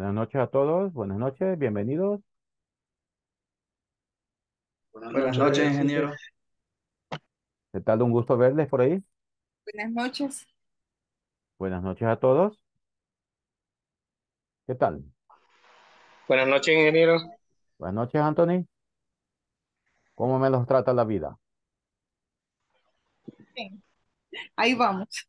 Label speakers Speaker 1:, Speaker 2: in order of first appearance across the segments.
Speaker 1: Buenas noches a todos, buenas noches, bienvenidos. Buenas noches, ingeniero.
Speaker 2: ¿Qué tal? Un gusto verles por ahí.
Speaker 1: Buenas noches.
Speaker 2: Buenas noches a todos. ¿Qué tal?
Speaker 1: Buenas noches, ingeniero.
Speaker 2: Buenas noches, Anthony. ¿Cómo me los trata la vida?
Speaker 1: Ahí vamos.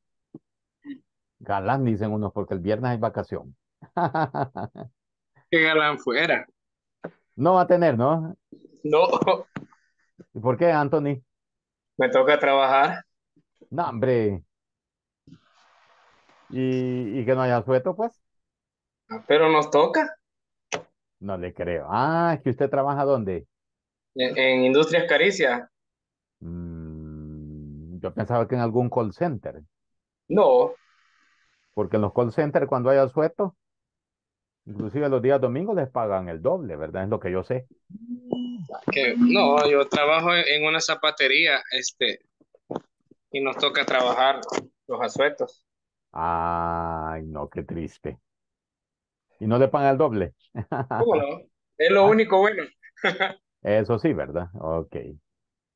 Speaker 2: Galán, dicen unos, porque el viernes hay vacación.
Speaker 1: Qué galán fuera.
Speaker 2: No va a tener, ¿no?
Speaker 1: No.
Speaker 2: ¿Y por qué, Anthony?
Speaker 1: Me toca trabajar. No,
Speaker 2: hombre. ¿Y, que no haya sueto pues?
Speaker 1: Ah, pero nos toca.
Speaker 2: No le creo. Ah, ¿es que usted trabaja dónde?
Speaker 1: E, en, Industrias Caricia.
Speaker 2: Mm, yo pensaba que en algún call center. No. Porque en los call centers, cuando haya sueto Inclusive los días domingos les pagan el doble, ¿verdad? Es lo que yo sé.
Speaker 1: Que, no, yo trabajo en una zapatería, este, y nos toca trabajar los asuetos.
Speaker 2: Ay, no, qué triste. ¿Y no le pagan el doble?
Speaker 1: Es lo único bueno.
Speaker 2: Eso sí, ¿verdad? Ok.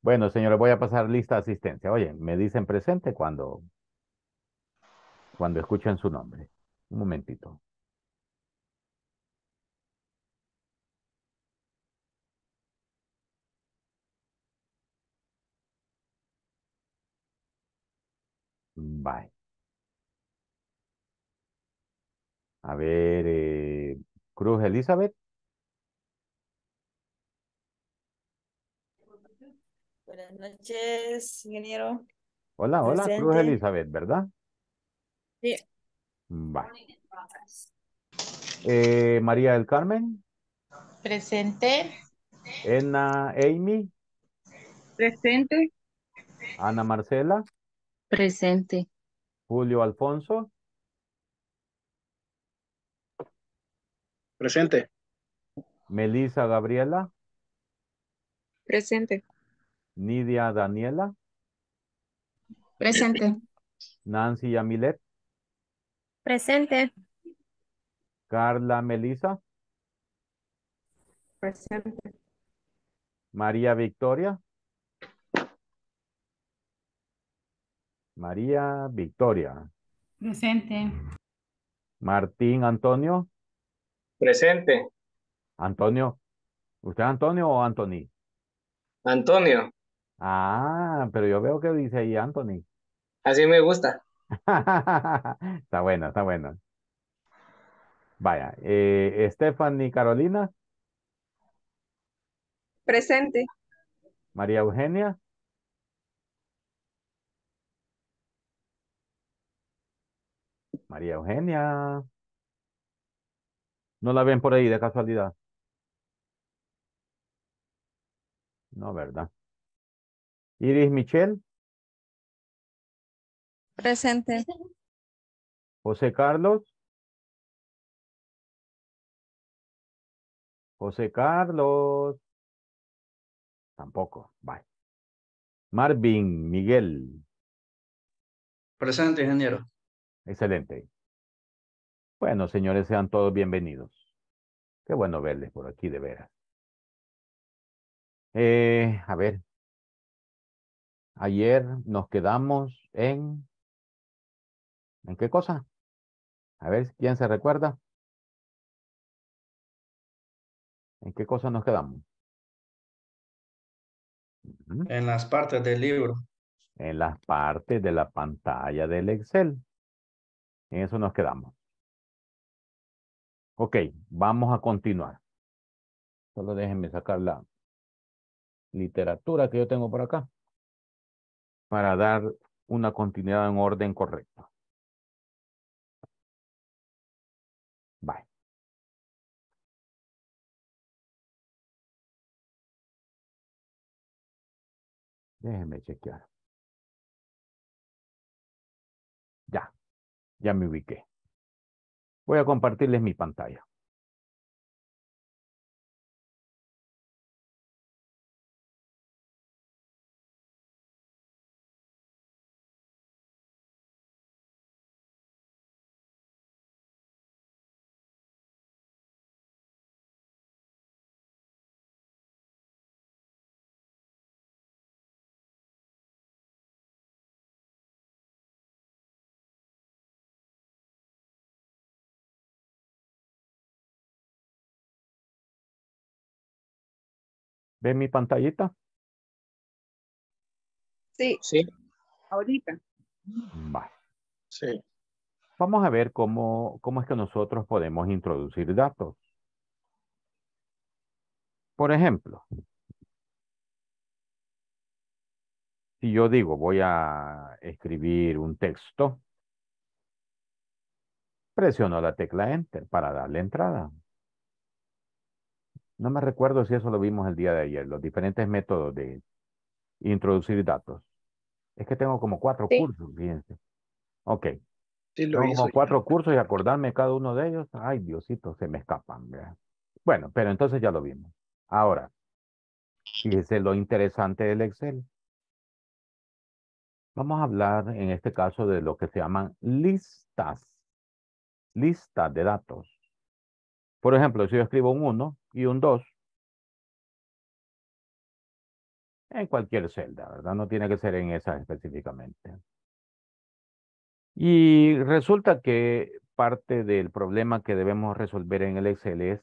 Speaker 2: Bueno, señores, voy a pasar lista de asistencia. Oye, me dicen presente cuando, cuando escuchen su nombre. Un momentito.
Speaker 1: bye A ver,
Speaker 2: eh, Cruz Elizabeth.
Speaker 1: Buenas noches, ingeniero.
Speaker 2: Hola, hola, Cruz Elizabeth, ¿verdad? Sí. Bye. Eh, María del Carmen.
Speaker 1: Presente.
Speaker 2: Ena Amy.
Speaker 1: Presente.
Speaker 2: Ana Marcela.
Speaker 1: Presente.
Speaker 2: Julio Alfonso. Presente. Melisa Gabriela. Presente. Nidia Daniela. Presente. Nancy Yamilet.
Speaker 1: Presente.
Speaker 2: Carla Melisa. Presente. María Victoria. María Victoria.
Speaker 1: Presente.
Speaker 2: Martín Antonio.
Speaker 1: Presente.
Speaker 2: Antonio. ¿Usted es Antonio o Anthony?
Speaker 1: Antonio.
Speaker 2: Ah, pero yo veo que dice ahí Anthony.
Speaker 1: Así me gusta. está
Speaker 2: bueno, está bueno. Vaya, eh, Stephanie Carolina.
Speaker 1: Presente.
Speaker 2: María Eugenia. María Eugenia. ¿No la ven por ahí de casualidad?
Speaker 1: No, ¿verdad? Iris Michel. Presente. José Carlos. José Carlos. Tampoco. Bye. Marvin Miguel. Presente, ingeniero.
Speaker 2: Excelente. Bueno, señores, sean todos bienvenidos. Qué bueno verles por aquí, de veras. Eh, a ver. Ayer nos quedamos
Speaker 1: en... ¿En qué cosa? A ver, ¿quién se recuerda? ¿En qué cosa nos quedamos? En las partes del libro. En las partes de la
Speaker 2: pantalla del Excel. En eso nos quedamos. Ok, vamos a continuar. Solo déjenme sacar la
Speaker 1: literatura que yo tengo por acá para dar una continuidad en orden correcto. Bye. Déjenme chequear. Ya me ubiqué. Voy a compartirles mi pantalla. ¿Ves mi pantallita? Sí. Sí. Ahorita.
Speaker 2: Vale. Sí. Vamos a ver cómo, cómo es que nosotros podemos introducir datos. Por ejemplo, si yo digo voy a escribir un texto, presiono la tecla Enter para darle entrada no me recuerdo si eso lo vimos el día de ayer, los diferentes métodos de introducir datos. Es que tengo como cuatro cursos, fíjense. Ok. tengo como cuatro cursos y acordarme cada uno de ellos, ay Diosito, se me escapan. Bueno, pero entonces ya lo vimos. Ahora, fíjense lo interesante del Excel. Vamos a hablar en este caso de lo que se llaman listas, listas de datos. Por ejemplo, si yo escribo un 1, y un 2 en cualquier celda, ¿verdad? No tiene que ser en esa específicamente. Y resulta que parte del problema que debemos resolver en el Excel es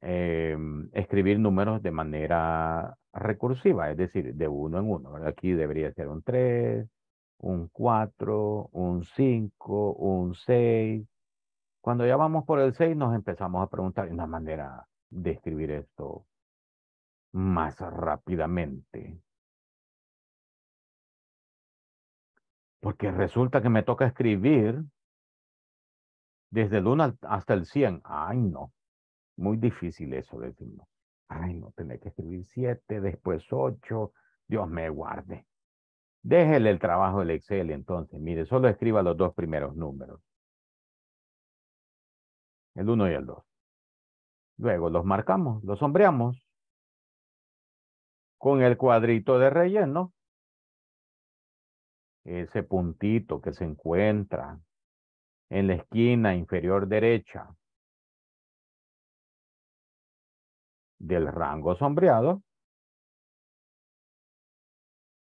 Speaker 2: em, escribir números de manera recursiva, es decir, de uno en uno. ¿verdad? Aquí debería ser un 3, un 4, un 5, un 6. Cuando ya vamos por el 6 nos empezamos a preguntar de una manera describir esto más rápidamente. Porque resulta que me toca escribir desde el 1 hasta el 100. Ay, no. Muy difícil eso, decirlo. Ay, no, tener que escribir 7, después 8. Dios me guarde. Déjele el trabajo del Excel entonces. Mire, solo escriba los dos primeros números.
Speaker 1: El 1 y el 2. Luego los marcamos, los sombreamos con el cuadrito de relleno. Ese
Speaker 2: puntito que se encuentra en la esquina inferior derecha
Speaker 1: del rango sombreado.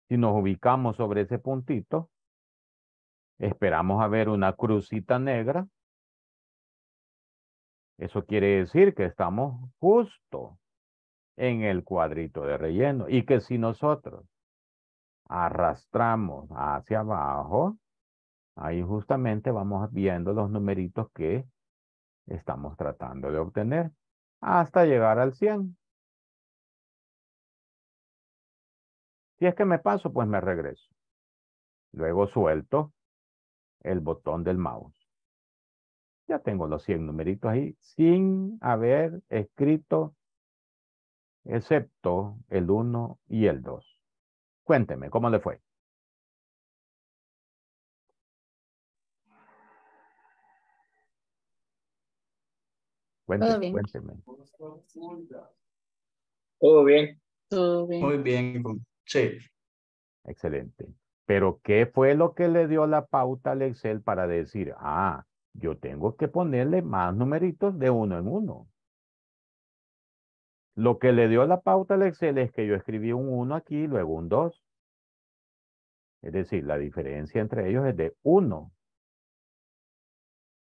Speaker 1: Si nos ubicamos sobre ese puntito, esperamos a ver una crucita negra
Speaker 2: eso quiere decir que estamos justo en el cuadrito de relleno y que si nosotros arrastramos hacia abajo, ahí justamente vamos viendo los numeritos que
Speaker 1: estamos tratando de obtener hasta llegar al 100. Si es que me paso, pues me regreso. Luego suelto el botón del mouse ya tengo los 100 numeritos
Speaker 2: ahí, sin haber escrito excepto el 1 y el 2. Cuénteme, ¿cómo le fue?
Speaker 1: Cuénteme, bien. Cuénteme. Todo bien. Todo bien. Muy bien. Sí.
Speaker 2: Excelente. Pero, ¿qué fue lo que le dio la pauta al Excel para decir, ah, yo tengo que ponerle más numeritos de uno en uno. Lo que le dio la pauta al Excel es que yo escribí un 1 aquí, y luego un 2. Es decir, la diferencia entre ellos es de 1.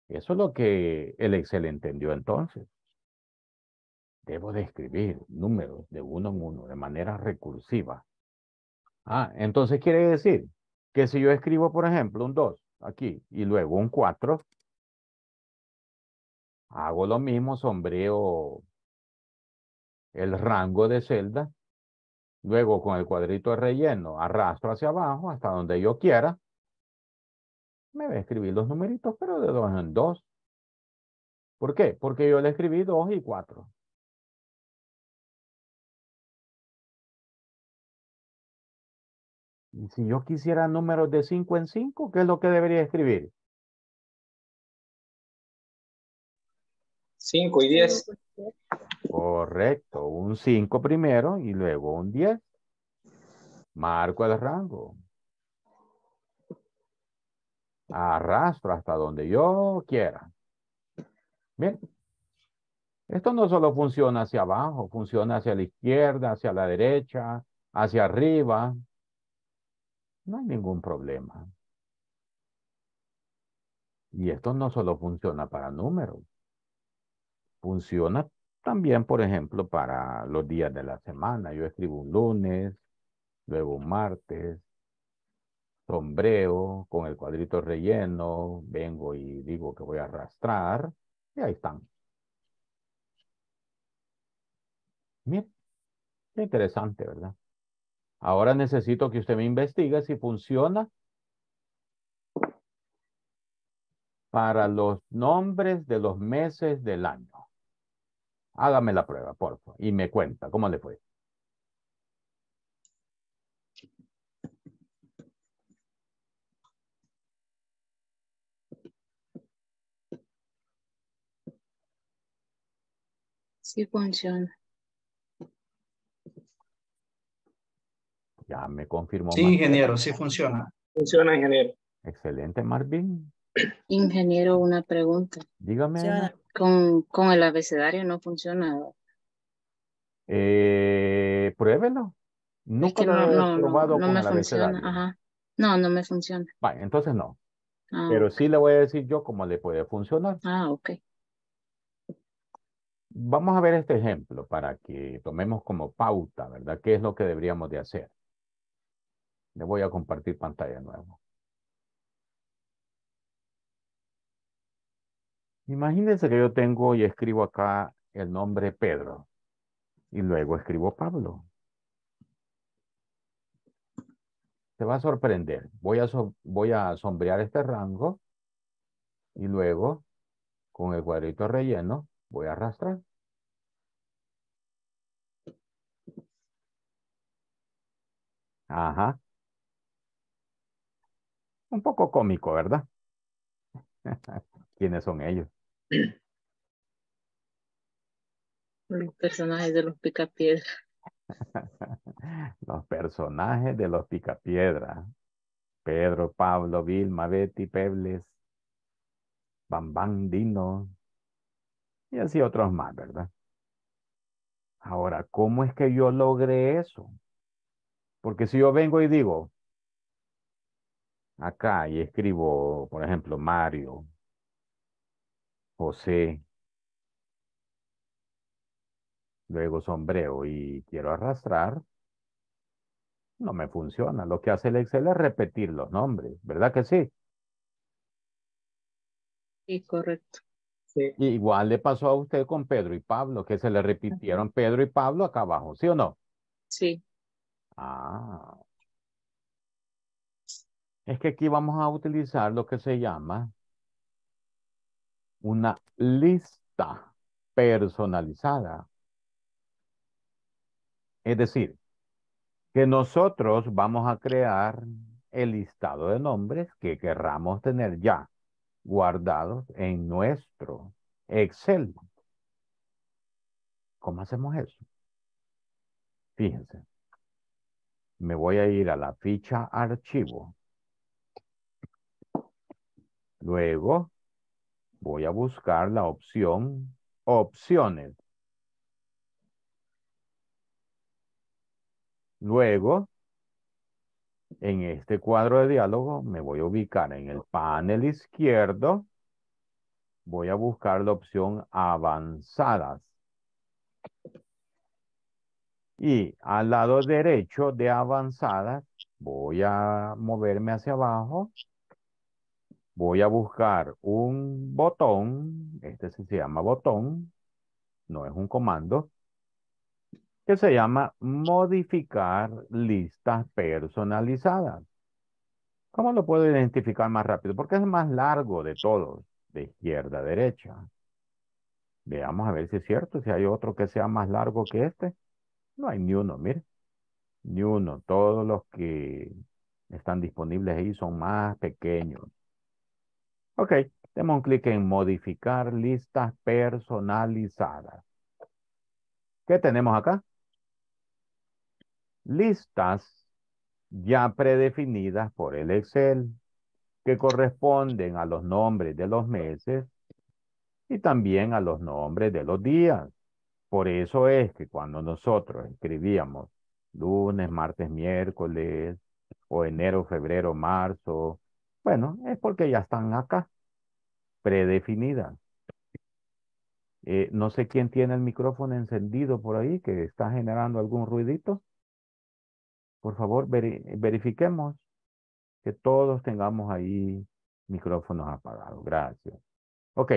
Speaker 2: Eso es lo que el Excel entendió entonces. Debo de escribir números de uno en uno de manera recursiva. Ah, entonces quiere decir que si yo escribo, por ejemplo, un 2 aquí y luego un 4, hago lo mismo, sombreo el rango de celda, luego con el cuadrito de relleno arrastro hacia abajo hasta donde yo quiera,
Speaker 1: me voy a escribir los numeritos, pero de dos en dos. ¿Por qué? Porque yo le escribí dos y cuatro. Y si yo quisiera números de cinco en cinco, ¿qué es lo que debería escribir? 5 y 10.
Speaker 2: Correcto, un 5 primero y luego un 10. Marco el rango. Arrastro hasta donde yo quiera. Bien. Esto no solo funciona hacia abajo, funciona hacia la izquierda, hacia la derecha, hacia arriba. No hay ningún problema. Y esto no solo funciona para números. Funciona también, por ejemplo, para los días de la semana. Yo escribo un lunes, luego un martes, sombreo con el cuadrito relleno, vengo y digo que voy a arrastrar, y ahí están. Miren, interesante, ¿verdad? Ahora necesito que usted me investigue si funciona para los nombres de los meses del año. Hágame la prueba, por favor, y me cuenta cómo le fue.
Speaker 1: Sí funciona.
Speaker 2: Ya me confirmó. Sí, ingeniero, sí funciona. Funciona, ingeniero. Excelente, Marvin.
Speaker 1: Ingeniero, una pregunta.
Speaker 2: Dígame.
Speaker 1: Con, con el abecedario no funciona.
Speaker 2: Eh, pruébelo. Nunca no, lo no, he probado con me el funciona.
Speaker 1: abecedario. No, no me funciona.
Speaker 2: entonces no. Ah, Pero sí le voy a decir yo cómo le puede funcionar. Ah, ok. Vamos a ver este ejemplo para que tomemos como pauta, ¿verdad? ¿Qué es lo que deberíamos de hacer? Le voy a compartir pantalla nuevo Imagínense que yo tengo y escribo acá el nombre Pedro y luego escribo Pablo. Te va a sorprender. Voy a, voy a sombrear este rango y luego con el cuadrito relleno voy a arrastrar. Ajá. Un poco cómico, ¿verdad? ¿Quiénes son ellos?
Speaker 1: Los personajes de los picapiedras
Speaker 2: los personajes de los picapiedra. Pedro, Pablo, Vilma, Betty, Pebles, Bam, Dino. Y así otros más, ¿verdad? Ahora, ¿cómo es que yo logré eso? Porque si yo vengo y digo acá y escribo, por ejemplo, Mario, José, luego sombreo y quiero arrastrar, no me funciona. Lo que hace el Excel es repetir los nombres, ¿verdad que sí?
Speaker 1: Sí, correcto.
Speaker 2: Sí. Igual le pasó a usted con Pedro y Pablo, que se le repitieron Pedro y Pablo acá abajo, ¿sí o no? Sí. Ah. Es que aquí vamos a utilizar lo que se llama una lista personalizada. Es decir, que nosotros vamos a crear el listado de nombres que querramos tener ya guardados en nuestro Excel. ¿Cómo hacemos eso? Fíjense. Me voy a ir a la ficha archivo. Luego Voy a buscar la opción opciones. Luego, en este cuadro de diálogo, me voy a ubicar en el panel izquierdo. Voy a buscar la opción avanzadas. Y al lado derecho de avanzadas, voy a moverme hacia abajo voy a buscar un botón, este se llama botón, no es un comando, que se llama modificar listas personalizadas. ¿Cómo lo puedo identificar más rápido? Porque es más largo de todos, de izquierda a derecha. Veamos a ver si es cierto, si hay otro que sea más largo que este. No hay ni uno, mire. Ni uno. Todos los que están disponibles ahí son más pequeños. Ok, demos un clic en modificar listas personalizadas. ¿Qué tenemos acá? Listas ya predefinidas por el Excel que corresponden a los nombres de los meses y también a los nombres de los días. Por eso es que cuando nosotros escribíamos lunes, martes, miércoles, o enero, febrero, marzo, bueno, es porque ya están acá, predefinidas. Eh, no sé quién tiene el micrófono encendido por ahí, que está generando algún ruidito. Por favor, verifiquemos que todos tengamos ahí micrófonos apagados. Gracias. Ok.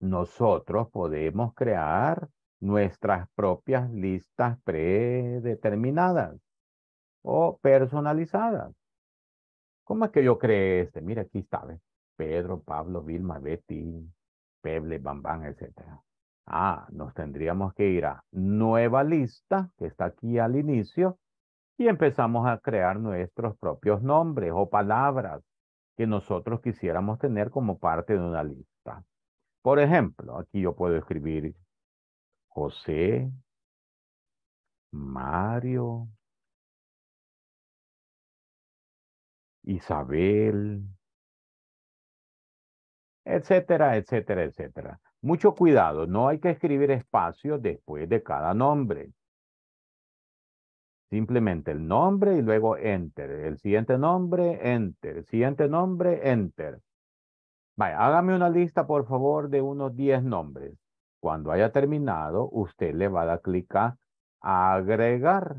Speaker 2: Nosotros podemos crear nuestras propias listas predeterminadas o personalizadas. ¿Cómo es que yo creé este? Mira, aquí está, Pedro, Pablo, Vilma, Betty, Peble, Bambán, etc. Ah, nos tendríamos que ir a nueva lista, que está aquí al inicio, y empezamos a crear nuestros propios nombres o palabras que nosotros quisiéramos tener como parte de una lista. Por ejemplo,
Speaker 1: aquí yo puedo escribir José, Mario, Isabel, etcétera, etcétera, etcétera.
Speaker 2: Mucho cuidado, no hay que escribir espacio después de cada nombre. Simplemente el nombre y luego enter. El siguiente nombre, enter. El siguiente nombre, enter. Vaya, hágame una lista, por favor, de unos 10 nombres. Cuando haya terminado, usted le va a dar clic a agregar.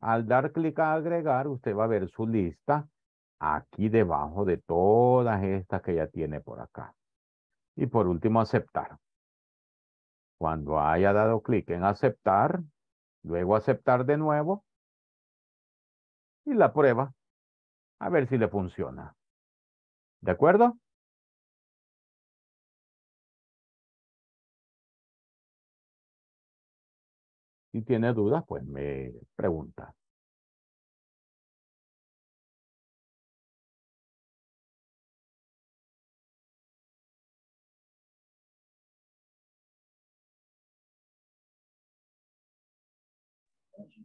Speaker 2: Al dar clic a agregar, usted va a ver su lista aquí debajo de todas estas que ya tiene por acá. Y por último, aceptar. Cuando haya dado clic en aceptar, luego aceptar de
Speaker 1: nuevo y la prueba a ver si le funciona. ¿De acuerdo? Si tiene dudas, pues me pregunta.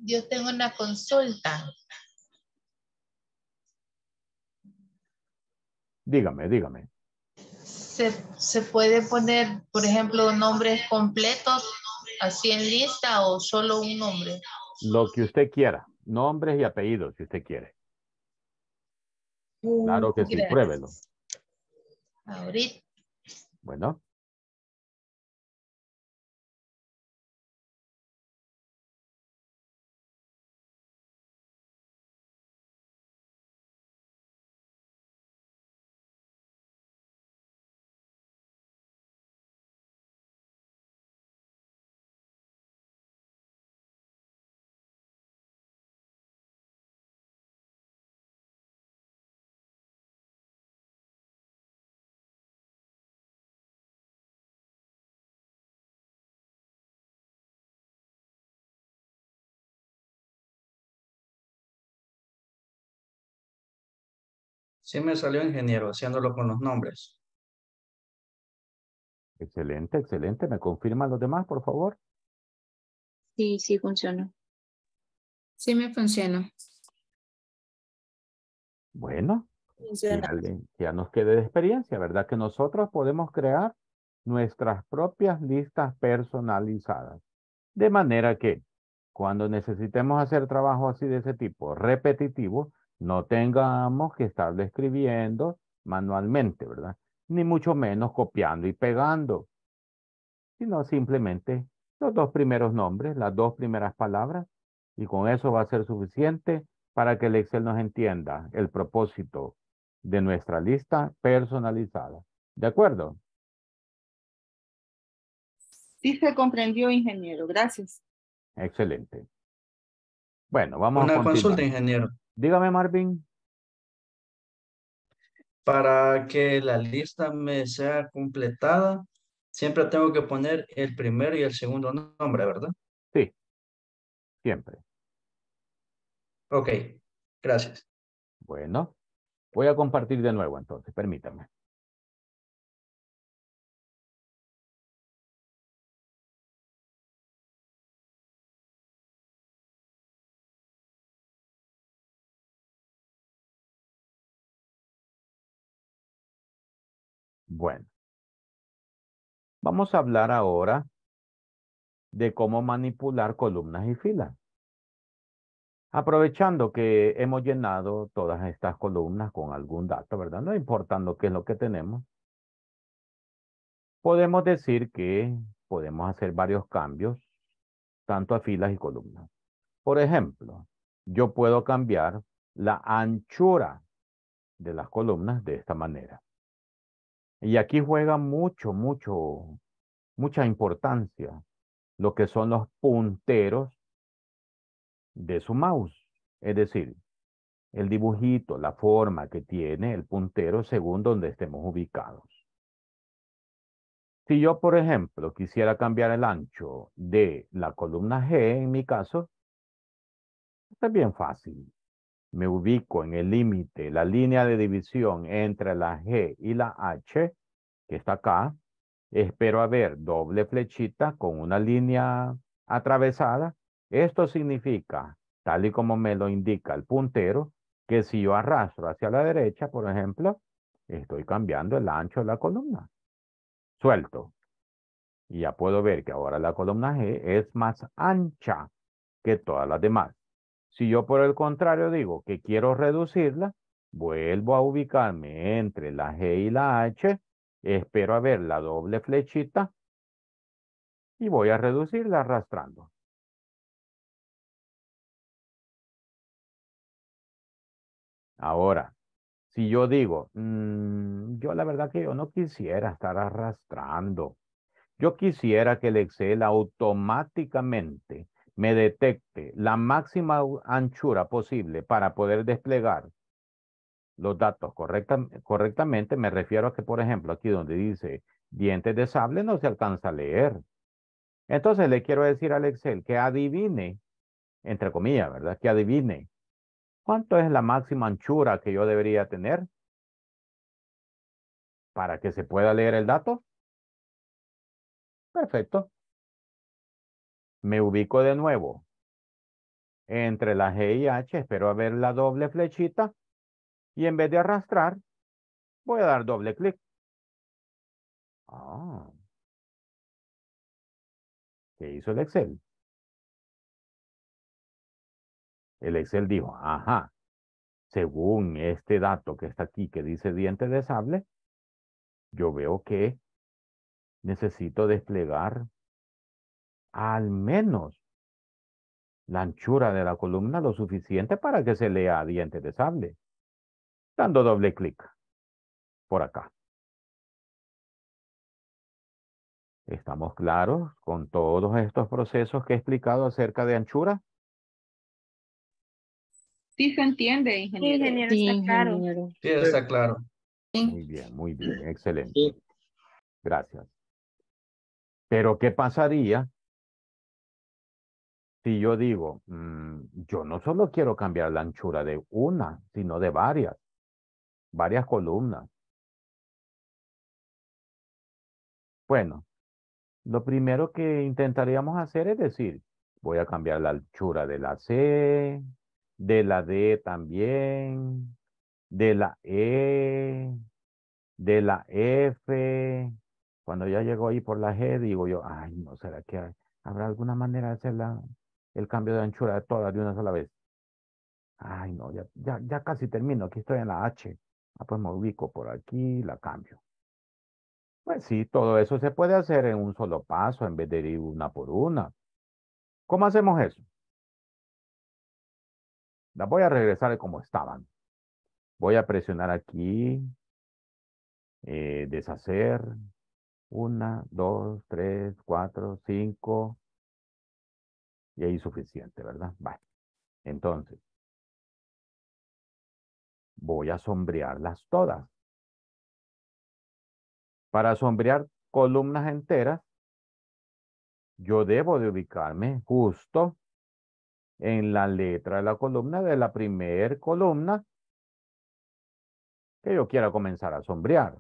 Speaker 1: Yo tengo una consulta.
Speaker 2: Dígame, dígame.
Speaker 1: ¿Se, puede poner, por ejemplo, nombres completos así en lista o solo un nombre?
Speaker 2: Lo que usted quiera, nombres y apellidos, si usted quiere.
Speaker 1: Claro que sí, pruébelo. Ahorita. Bueno. Sí me salió ingeniero, haciéndolo con los nombres. Excelente,
Speaker 2: excelente. ¿Me confirman los demás, por favor?
Speaker 1: Sí, sí funciona. Sí me funciona. Bueno, Ya,
Speaker 2: ya nos quede de experiencia, ¿verdad? Que nosotros podemos crear nuestras propias listas personalizadas. De manera que cuando necesitemos hacer trabajo así de ese tipo, repetitivo, no tengamos que estar escribiendo manualmente, ¿verdad? Ni mucho menos copiando y pegando, sino simplemente los dos primeros nombres, las dos primeras palabras, y con eso va a ser suficiente para que el Excel nos entienda el propósito de nuestra lista personalizada. ¿De acuerdo?
Speaker 1: Sí se comprendió, ingeniero. Gracias.
Speaker 2: Excelente. Bueno, vamos a Una consulta, ingeniero. Dígame, Marvin. Para que la lista me sea completada, siempre tengo
Speaker 1: que poner el primero y el segundo nombre, ¿verdad?
Speaker 2: Sí, siempre.
Speaker 1: Ok, gracias. Bueno, voy a compartir de nuevo entonces, permítame. Bueno, vamos a hablar ahora de cómo manipular columnas y filas.
Speaker 2: Aprovechando que hemos llenado todas estas columnas con algún dato, ¿verdad? No importando qué es lo que tenemos, podemos decir que podemos hacer varios cambios, tanto a filas y columnas. Por ejemplo, yo puedo cambiar la anchura de las columnas de esta manera. Y aquí juega mucho, mucho, mucha importancia lo que son los punteros de su mouse. Es decir, el dibujito, la forma que tiene el puntero según donde estemos ubicados. Si yo, por ejemplo, quisiera cambiar el ancho de la columna G, en mi caso, está bien fácil me ubico en el límite, la línea de división entre la G y la H, que está acá, espero haber ver doble flechita con una línea atravesada. Esto significa, tal y como me lo indica el puntero, que si yo arrastro hacia la derecha, por ejemplo, estoy cambiando el ancho de la columna. Suelto. Y ya puedo ver que ahora la columna G es más ancha que todas las demás. Si yo por el contrario digo que quiero reducirla, vuelvo a ubicarme entre la G y la H, espero a ver la doble flechita
Speaker 1: y voy a reducirla arrastrando. Ahora, si yo
Speaker 2: digo, mm, yo la verdad que yo no quisiera estar arrastrando. Yo quisiera que el Excel automáticamente me detecte la máxima anchura posible para poder desplegar los datos correctamente, me refiero a que, por ejemplo, aquí donde dice dientes de sable no se alcanza a leer. Entonces le quiero decir al Excel que adivine, entre comillas, ¿verdad? Que adivine cuánto es la máxima anchura que yo debería tener
Speaker 1: para que se pueda leer el dato. Perfecto me ubico de nuevo
Speaker 2: entre la G y H, espero ver la doble flechita y en vez de arrastrar,
Speaker 1: voy a dar doble clic. Ah. ¿Qué hizo el Excel? El Excel dijo, ajá, según este dato que está aquí que
Speaker 2: dice diente de sable, yo veo que necesito desplegar al menos la anchura de la columna lo suficiente para que se lea a dientes de sable, dando doble clic por acá. ¿Estamos claros con todos estos procesos que he explicado acerca de anchura?
Speaker 1: Sí se entiende, ingeniero. ingeniero, está claro. Sí,
Speaker 2: está claro.
Speaker 1: Muy bien, muy bien, excelente.
Speaker 2: Gracias. Pero, ¿qué pasaría si yo digo, mm, yo no solo quiero cambiar la anchura de una, sino de varias, varias columnas. Bueno, lo primero que intentaríamos hacer es decir, voy a cambiar la anchura de la C, de la D también, de la E, de la F. Cuando ya llego ahí por la G, digo yo, ay, no, ¿será que habrá alguna manera de hacerla el cambio de anchura de todas de una sola vez. Ay, no, ya, ya, casi termino. Aquí estoy en la H. Ah, pues me ubico por aquí y la cambio. Pues sí, todo eso se puede hacer en un solo paso en vez de ir una por una. ¿Cómo hacemos eso? La voy a regresar como estaban. Voy a presionar aquí. Eh, deshacer. Una, dos, tres, cuatro, cinco, y ahí suficiente, ¿verdad? Vale.
Speaker 1: Entonces, voy a sombrearlas todas. Para sombrear columnas enteras,
Speaker 2: yo debo de ubicarme justo en la letra de la columna de la primer columna que yo quiera comenzar a sombrear.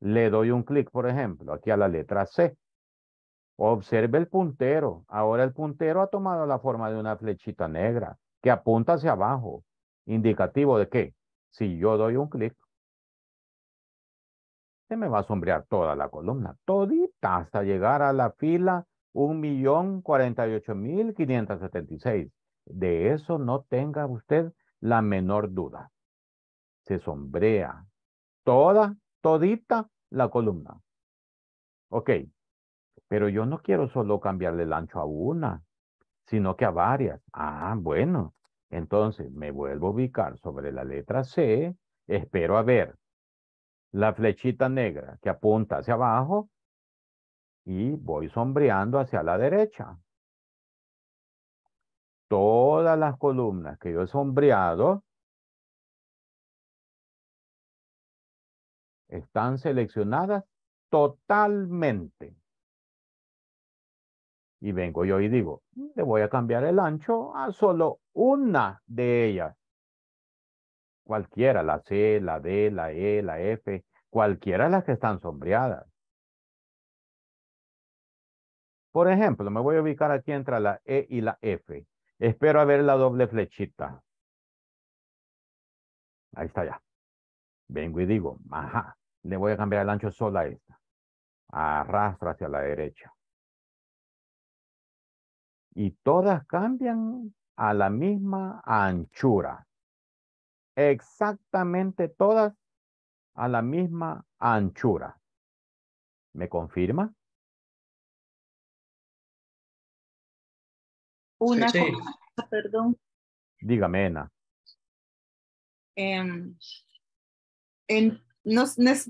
Speaker 2: Le doy un clic, por ejemplo, aquí a la letra C. Observe el puntero. Ahora el puntero ha tomado la forma de una flechita negra que apunta hacia abajo. Indicativo de que si yo doy un clic, se me va a sombrear toda la columna, todita, hasta llegar a la fila 1.048.576. De eso no tenga usted la menor duda. Se sombrea toda, todita la columna. Ok, pero yo no quiero solo cambiarle el ancho a una, sino que a varias. Ah, bueno. Entonces me vuelvo a ubicar sobre la letra C. Espero a ver la flechita negra que apunta hacia abajo y voy sombreando hacia la derecha. Todas las columnas que yo he sombreado están seleccionadas totalmente. Y vengo yo y digo, le voy a cambiar el ancho a solo una de ellas. Cualquiera, la C, la D, la E, la F, cualquiera de las que están sombreadas. Por ejemplo, me voy a ubicar aquí entre la E y la F. Espero a ver la doble flechita. Ahí está ya. Vengo y digo, ajá, le voy a cambiar el ancho solo a esta. Arrastra hacia la derecha y todas cambian a la misma anchura. Exactamente todas
Speaker 1: a la misma anchura. ¿Me confirma? Una perdón. Dígame, Ena. Em,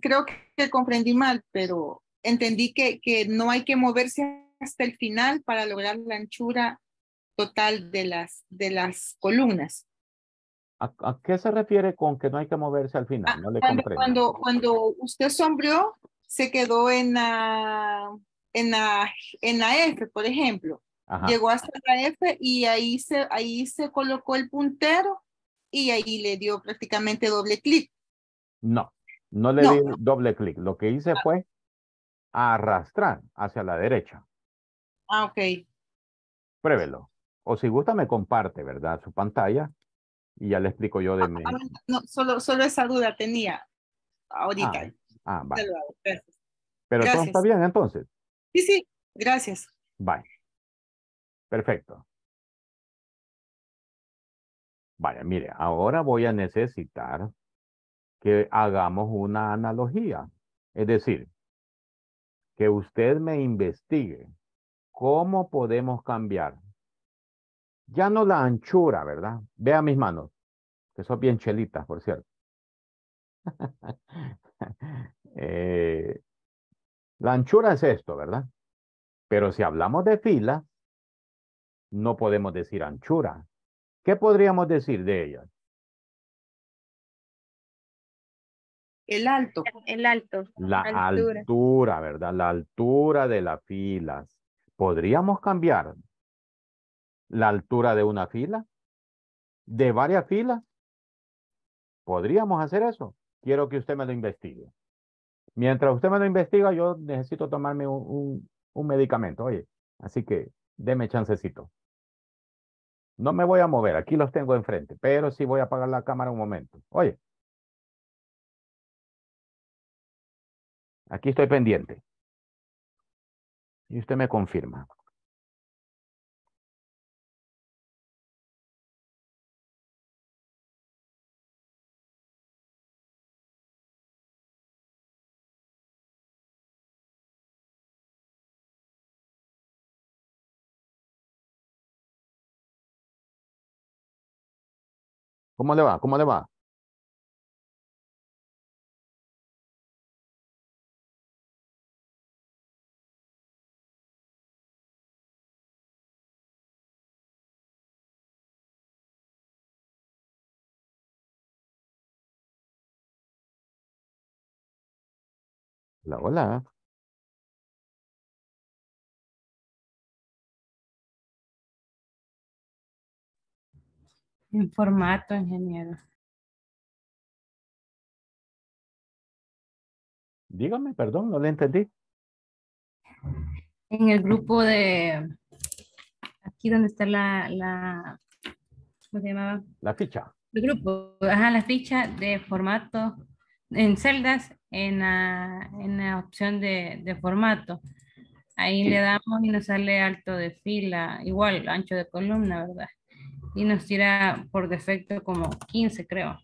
Speaker 1: creo que comprendí mal, pero entendí que, que no hay que moverse hasta el final para lograr la anchura total de las, de las columnas.
Speaker 2: ¿A, qué se refiere con que no hay que moverse al final? Ah, no le cuando, cuando,
Speaker 1: cuando, usted sombreó, se quedó en la, en la, en la F, por ejemplo. Llegó hasta la F y ahí se, ahí se colocó el puntero y ahí le dio prácticamente doble clic. No,
Speaker 2: no le dio di doble clic. Lo que hice ah. fue arrastrar hacia la derecha. Ah, ok. Pruébelo. O si gusta, me comparte, ¿verdad? Su pantalla y ya le explico yo de ah, mí. Ah,
Speaker 1: no, solo, solo esa duda tenía ahorita. Ah, ah vale. Pero todo está bien entonces. Sí, sí, gracias. Bye. Perfecto. Vaya, mire, ahora voy a necesitar que hagamos
Speaker 2: una analogía. Es decir, que usted me investigue ¿Cómo podemos cambiar? Ya no la anchura, ¿verdad? Vea mis manos, que son bien chelitas, por cierto. Eh, la anchura es esto, ¿verdad? Pero si hablamos de fila, no podemos decir anchura. ¿Qué podríamos decir de ellas?
Speaker 1: El alto. El alto. La altura.
Speaker 2: ¿verdad? La altura de las filas podríamos cambiar la altura de una fila, de varias filas. Podríamos hacer eso. Quiero que usted me lo investigue. Mientras usted me lo investiga, yo necesito tomarme un, medicamento. Oye, así que deme chancecito. No me voy a mover,
Speaker 1: aquí los tengo enfrente, pero sí voy a apagar la cámara un momento. Oye, aquí estoy pendiente y usted me confirma. ¿Cómo le va? ¿Cómo le va? Hola, En formato, ingeniero. Dígame, perdón, no le entendí. En el grupo de, aquí donde está la, la ¿cómo se llamaba? La ficha. El grupo, ajá, la ficha de formato en celdas en la, en la opción de, de, formato. Ahí le damos y nos sale alto de fila, igual ancho de columna, ¿verdad? Y nos tira por defecto como 15, creo.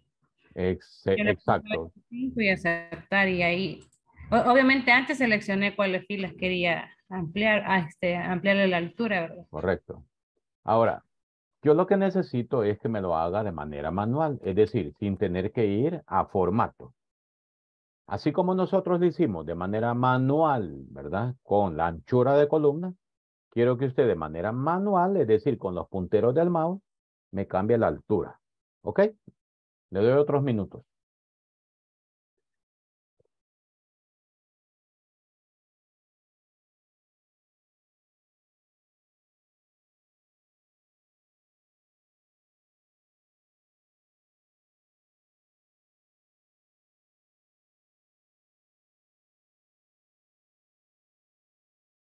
Speaker 2: Exacto.
Speaker 1: Y aceptar y ahí, obviamente antes seleccioné cuáles filas quería ampliar, a este, ampliarle la altura, ¿verdad?
Speaker 2: Correcto. Ahora, yo lo que necesito es que me lo haga de manera manual, es decir, sin tener que ir a formato. Así como nosotros lo hicimos de manera manual, ¿verdad? Con la anchura de columna, quiero que usted de manera manual, es decir, con los punteros del mouse, me
Speaker 1: cambie la altura. ¿Ok? Le doy otros minutos.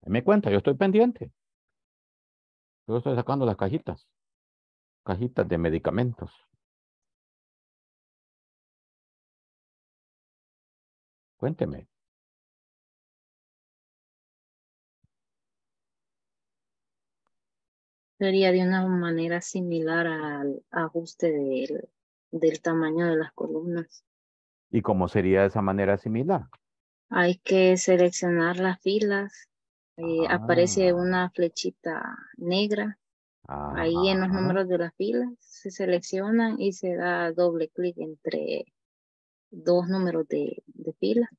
Speaker 1: Me cuenta, yo estoy pendiente. Yo estoy sacando las cajitas, cajitas de medicamentos. Cuénteme. Sería de una manera similar al ajuste del, del tamaño de las columnas.
Speaker 2: ¿Y cómo sería de esa manera similar?
Speaker 1: Hay que seleccionar las filas eh, aparece ah. una flechita negra. Ahí en los números de las filas se seleccionan y se da doble clic entre dos números de, de fila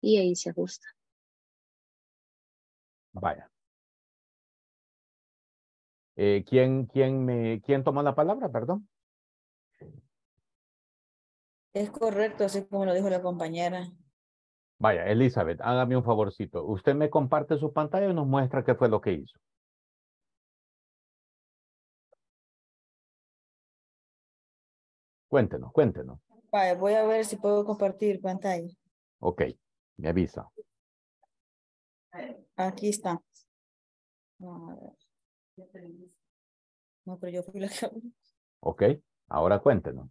Speaker 1: y ahí se ajusta. Vaya. Eh, ¿quién, quién, me, ¿Quién toma la palabra? Perdón. Es correcto, así como lo dijo la compañera.
Speaker 2: Vaya, Elizabeth, hágame un favorcito. ¿Usted me comparte su pantalla y nos muestra
Speaker 1: qué fue lo que hizo? Cuéntenos, cuéntenos. voy a ver si puedo compartir pantalla. Ok, me avisa. Aquí está. No, pero yo fui la que
Speaker 2: Ok, ahora cuéntenos.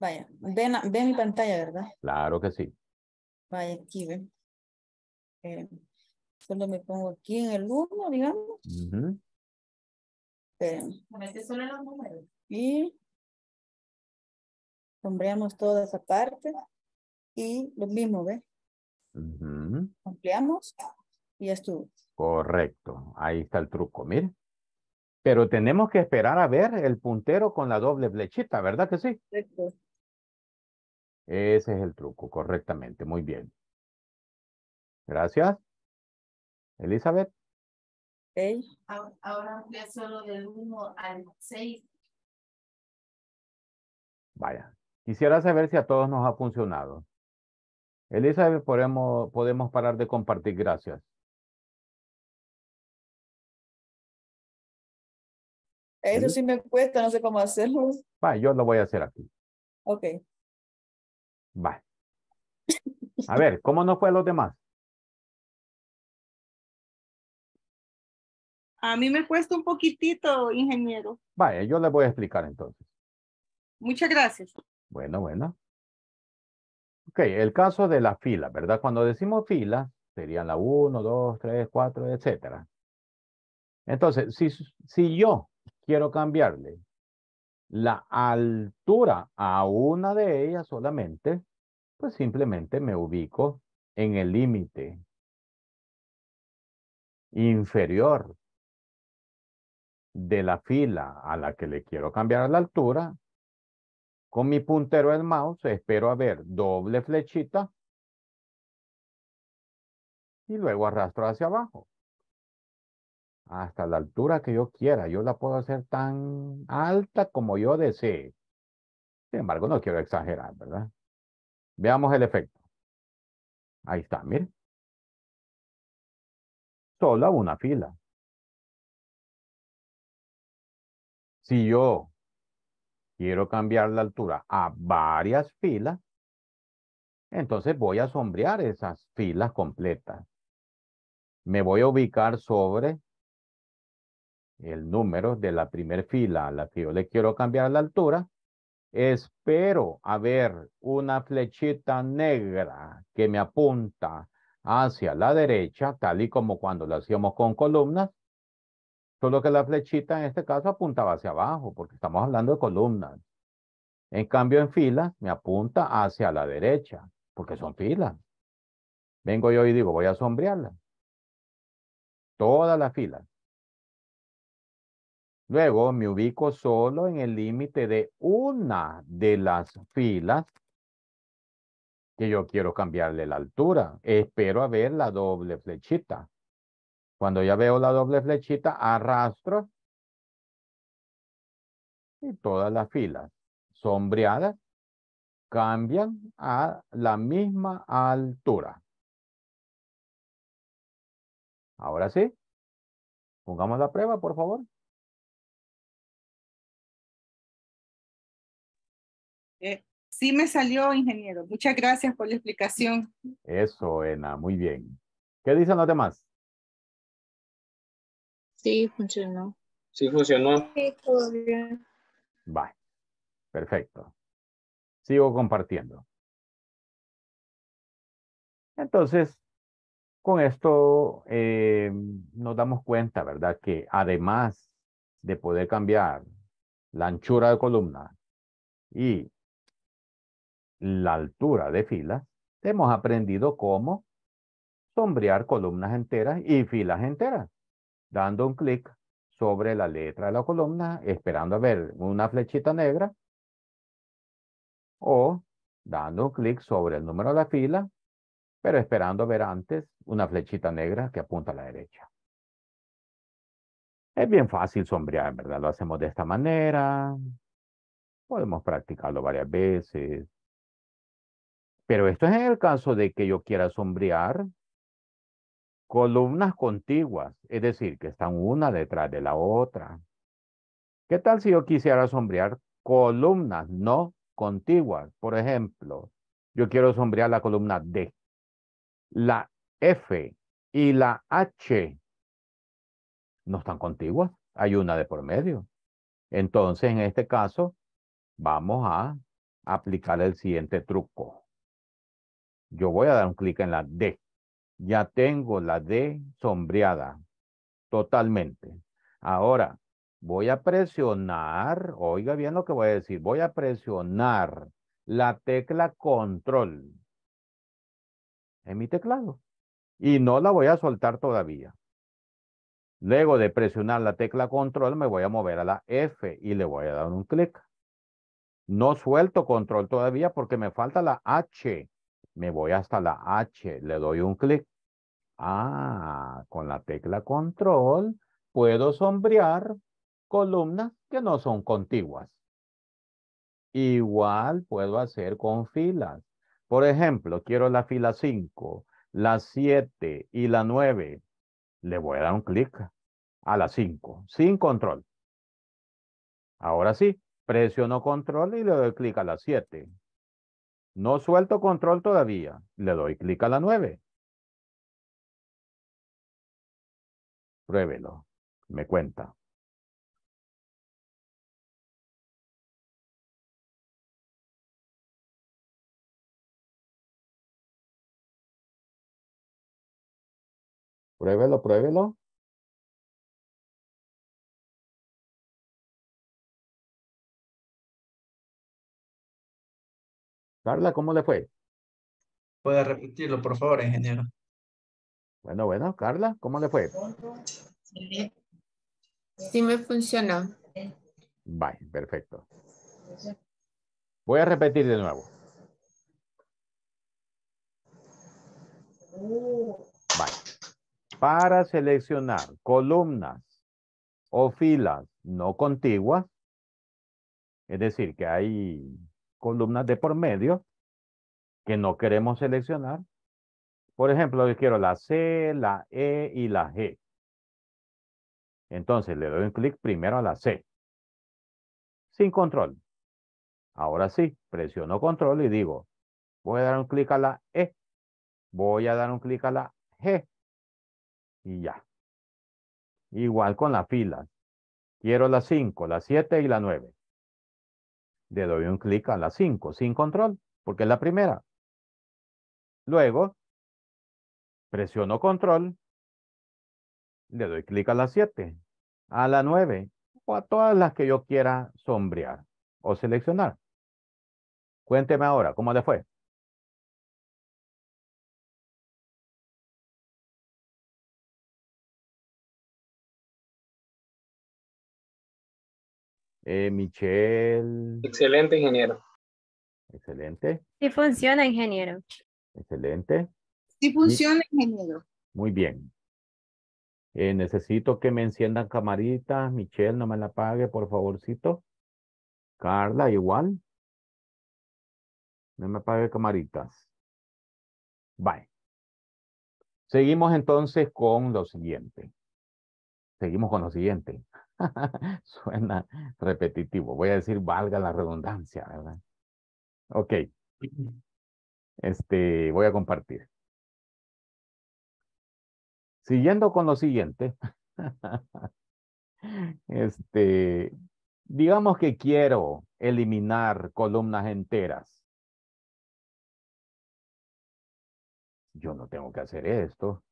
Speaker 1: Vaya, ven, ven mi pantalla, ¿verdad?
Speaker 2: Claro que sí
Speaker 1: aquí, ¿ve? solo me pongo aquí en el 1, digamos. Y sombreamos toda esa parte y lo mismo, ¿ve? Ampliamos y ya estuvo.
Speaker 2: Correcto, ahí está el truco, mire. Pero tenemos que esperar a ver el puntero con la doble flechita, ¿verdad que sí? Correcto. Ese es el truco, correctamente. Muy bien. Gracias. Elizabeth.
Speaker 1: Ahora ya solo del 1 al 6.
Speaker 2: Vaya. Quisiera saber si a todos nos ha funcionado. Elizabeth, podemos, podemos parar de compartir. Gracias.
Speaker 1: Eso sí me cuesta, no sé cómo hacerlo. Vaya, yo lo voy a hacer aquí. Ok. Vale. A ver, ¿cómo nos fue los demás? A mí me cuesta un poquitito, ingeniero.
Speaker 2: Vale, yo le voy a explicar entonces.
Speaker 1: Muchas gracias.
Speaker 2: Bueno, bueno. Ok, el caso de la fila, ¿verdad? Cuando decimos fila, serían la 1, 2, 3, 4, etcétera. Entonces, si, si yo quiero cambiarle la altura a una de ellas solamente, pues simplemente me ubico en el límite inferior de la fila a la que le quiero cambiar la altura, con mi puntero del mouse espero haber ver doble flechita y luego arrastro hacia abajo hasta la altura que yo quiera. Yo la puedo hacer tan alta como
Speaker 1: yo desee. Sin embargo, no quiero exagerar, ¿verdad? Veamos el efecto. Ahí está, mire. Solo una fila. Si yo quiero cambiar la altura a varias filas, entonces
Speaker 2: voy a sombrear esas filas completas. Me voy a ubicar sobre el número de la primera fila a la que yo le quiero cambiar la altura, espero haber una flechita negra que me apunta hacia la derecha, tal y como cuando lo hacíamos con columnas, solo que la flechita en este caso apuntaba hacia abajo, porque estamos hablando de columnas. En cambio, en fila, me apunta hacia la derecha, porque son filas. Vengo yo y digo, voy a sombrearla. toda la fila. Luego me ubico solo en el límite de una de las filas que yo quiero cambiarle la altura. Espero a ver la doble flechita. Cuando ya veo la doble flechita, arrastro y todas las filas sombreadas cambian a la misma
Speaker 1: altura. Ahora sí, pongamos la prueba, por favor. Sí me salió, ingeniero. Muchas gracias por la explicación.
Speaker 2: Eso, Ena, muy bien. ¿Qué dicen los demás?
Speaker 1: Sí, funcionó.
Speaker 2: Sí, funcionó.
Speaker 1: Sí, todo bien. Vale, perfecto. Sigo compartiendo. Entonces, con esto eh, nos
Speaker 2: damos cuenta, ¿verdad? Que además de poder cambiar la anchura de columna y la altura de filas, hemos aprendido cómo sombrear columnas enteras y filas enteras, dando un clic sobre la letra de la columna, esperando a ver una flechita negra, o dando un clic sobre el número de la fila, pero esperando ver antes una flechita negra que apunta a la derecha. Es bien fácil sombrear, ¿verdad? Lo hacemos de esta manera. Podemos practicarlo varias veces. Pero esto es en el caso de que yo quiera sombrear columnas contiguas, es decir, que están una detrás de la otra. ¿Qué tal si yo quisiera sombrear columnas no contiguas? Por ejemplo, yo quiero sombrear la columna D, la F y la H. No están contiguas, hay una de por medio. Entonces, en este caso, vamos a aplicar el siguiente truco. Yo voy a dar un clic en la D. Ya tengo la D sombreada totalmente. Ahora, voy a presionar, oiga bien lo que voy a decir, voy a presionar la tecla control en mi teclado y no la voy a soltar todavía. Luego de presionar la tecla control me voy a mover a la F y le voy a dar un clic. No suelto control todavía porque me falta la H me voy hasta la H, le doy un clic. Ah, con la tecla control puedo sombrear columnas que no son contiguas. Igual puedo hacer con filas. Por ejemplo, quiero la fila 5, la 7 y la 9. Le voy a dar un clic a la 5, sin control. Ahora sí, presiono control y le doy clic a la 7. No suelto control todavía.
Speaker 1: Le doy clic a la nueve. Pruébelo. Me cuenta. Pruébelo, pruébelo. Carla, ¿cómo le fue? Puede repetirlo, por favor, ingeniero. Bueno, bueno, Carla, ¿cómo le fue? Sí me funcionó.
Speaker 2: Vale, perfecto. Voy a repetir de nuevo.
Speaker 1: Vale.
Speaker 2: Para seleccionar columnas o filas no contiguas, es decir, que hay columnas de por medio que no queremos seleccionar. Por ejemplo, yo quiero la C, la E y la G. Entonces le doy un clic primero a la C. Sin control. Ahora sí, presiono control y digo, voy a dar un clic a la E. Voy a dar un clic a la G. Y ya. Igual con la fila. Quiero la 5, la 7 y la 9 le doy un clic a la 5 sin control, porque es la primera. Luego, presiono control, le doy clic a la 7, a la 9 o a todas las que yo quiera sombrear
Speaker 1: o seleccionar. Cuénteme ahora, ¿cómo le fue? Eh, Michelle. Excelente, ingeniero. Excelente. Sí funciona, ingeniero.
Speaker 2: Excelente.
Speaker 1: Sí funciona, ingeniero.
Speaker 2: Muy bien. Eh, necesito que me enciendan camaritas. Michelle, no me la pague, por favorcito. Carla, igual. No me apague camaritas. Bye. Seguimos entonces con lo siguiente. Seguimos con lo siguiente. Suena repetitivo. Voy a decir, valga la redundancia, ¿verdad? Ok. Este, voy a compartir. Siguiendo con lo siguiente. este, digamos que quiero eliminar columnas enteras. Yo no tengo que hacer esto.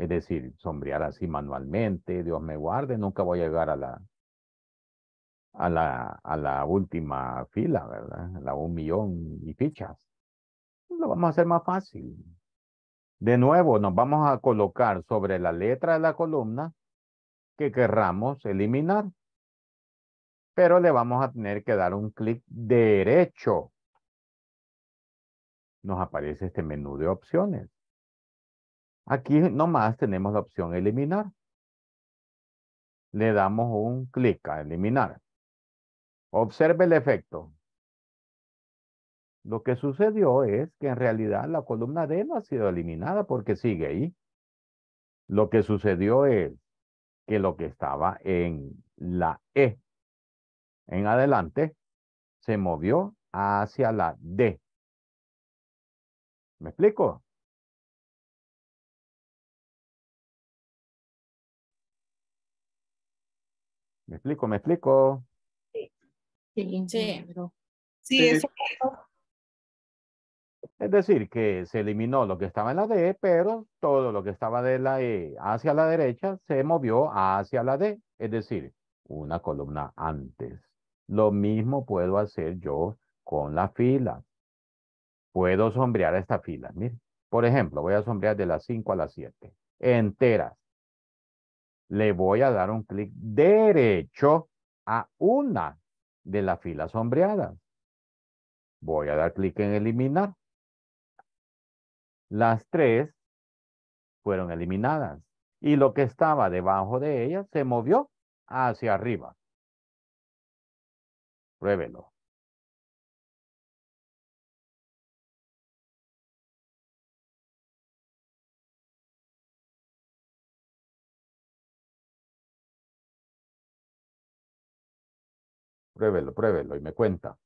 Speaker 2: Es decir, sombrear así manualmente, Dios me guarde, nunca voy a llegar a la, a a la última fila, ¿verdad? A la un millón y fichas. Lo vamos a hacer más fácil. De nuevo, nos vamos a colocar sobre la letra de la columna que querramos eliminar. Pero le vamos a tener que dar un clic derecho. Nos aparece este menú de opciones. Aquí nomás tenemos la opción eliminar. Le damos un clic a eliminar. Observe el efecto. Lo que sucedió es que en realidad la columna D no ha sido eliminada porque sigue ahí. Lo que sucedió es que lo que estaba en la E en adelante
Speaker 1: se movió hacia la D. ¿Me explico? ¿Me explico? ¿Me explico? Sí. Sí. Sí,
Speaker 2: Es decir, que se eliminó lo que estaba en la D, pero todo lo que estaba de la E hacia la derecha se movió hacia la D, es decir, una columna antes. Lo mismo puedo hacer yo con la fila. Puedo sombrear esta fila. Miren, por ejemplo, voy a sombrear de las 5 a las 7, enteras le voy a dar un clic derecho a una de las filas sombreadas. Voy a dar clic en eliminar. Las tres fueron eliminadas y lo que estaba debajo
Speaker 1: de ellas se movió hacia arriba. Pruébelo. Pruébelo, pruébelo y me cuenta.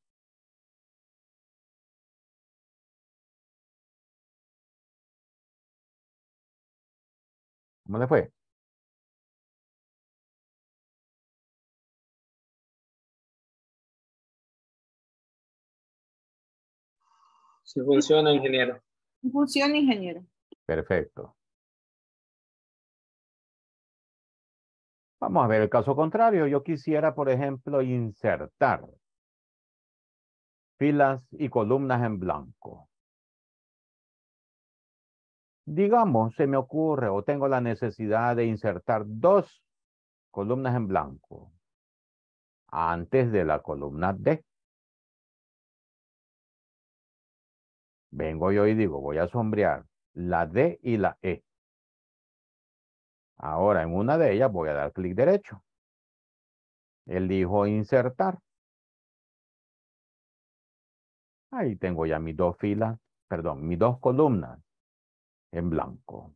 Speaker 1: ¿Cómo le fue? Se funciona, ingeniero. Funciona, ingeniero. Perfecto.
Speaker 2: Vamos a ver el caso contrario. Yo quisiera, por ejemplo, insertar filas y columnas en blanco. Digamos, se me ocurre o tengo la necesidad de insertar dos
Speaker 1: columnas en blanco antes de la columna D. Vengo yo y digo, voy a sombrear la D y la E. Ahora, en una de ellas
Speaker 2: voy a dar clic derecho. Elijo insertar.
Speaker 1: Ahí tengo ya mis dos filas, perdón, mis dos columnas en blanco.